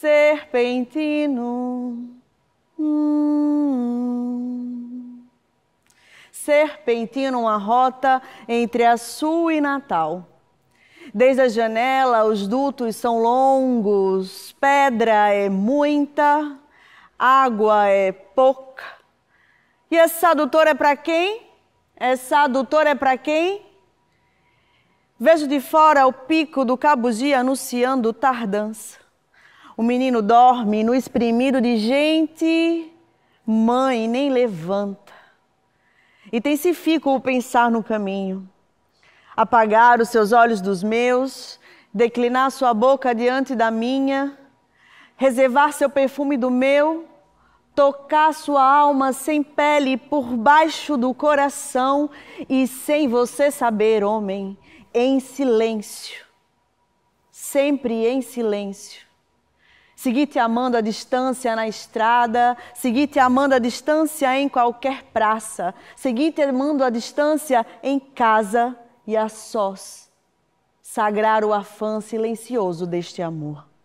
serpentino. Hum. Serpentino, uma rota entre Açu e Natal. Desde a janela, os dutos são longos, pedra é muita, água é pouca. E essa adutora é para quem? Essa adutora é para quem? Vejo de fora o pico do cabugi anunciando tardança. O menino dorme no espremido de gente, mãe nem levanta. Intensifico o pensar no caminho. Apagar os seus olhos dos meus, declinar sua boca diante da minha, reservar seu perfume do meu, tocar sua alma sem pele por baixo do coração e sem você saber, homem, em silêncio. Sempre em silêncio seguir te amando à distância na estrada, seguir te amando à distância em qualquer praça, seguir te amando à distância em casa e a sós. Sagrar o afã silencioso deste amor.